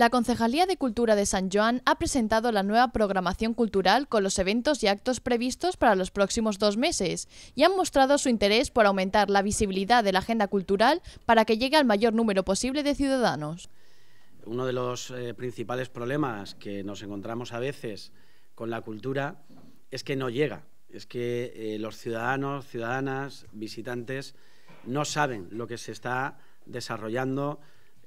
La Concejalía de Cultura de San Joan ha presentado la nueva programación cultural con los eventos y actos previstos para los próximos dos meses y han mostrado su interés por aumentar la visibilidad de la agenda cultural para que llegue al mayor número posible de ciudadanos. Uno de los eh, principales problemas que nos encontramos a veces con la cultura es que no llega, es que eh, los ciudadanos, ciudadanas, visitantes no saben lo que se está desarrollando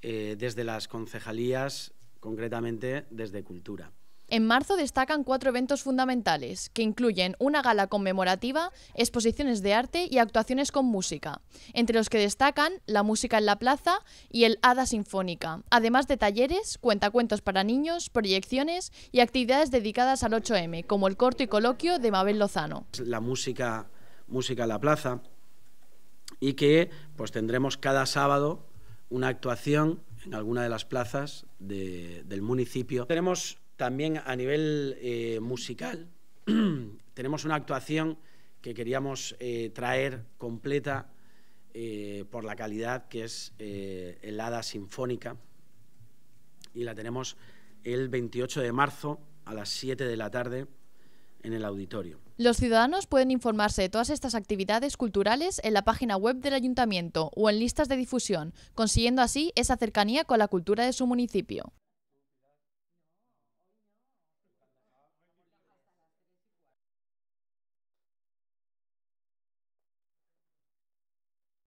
eh, desde las concejalías, concretamente desde Cultura. En marzo destacan cuatro eventos fundamentales, que incluyen una gala conmemorativa, exposiciones de arte y actuaciones con música, entre los que destacan la música en la plaza y el Hada Sinfónica, además de talleres, cuentacuentos para niños, proyecciones y actividades dedicadas al 8M, como el corto y coloquio de Mabel Lozano. La música, música en la plaza, y que pues tendremos cada sábado una actuación en alguna de las plazas del municipio. Tenemos también a nivel eh, musical, tenemos una actuación que queríamos eh, traer completa eh, por la calidad que es el Hada Sinfónica y la tenemos el 28 de marzo a las 7 de la tarde en el auditorio. Los ciudadanos pueden informarse de todas estas actividades culturales en la página web del ayuntamiento o en listas de difusión, consiguiendo así esa cercanía con la cultura de su municipio.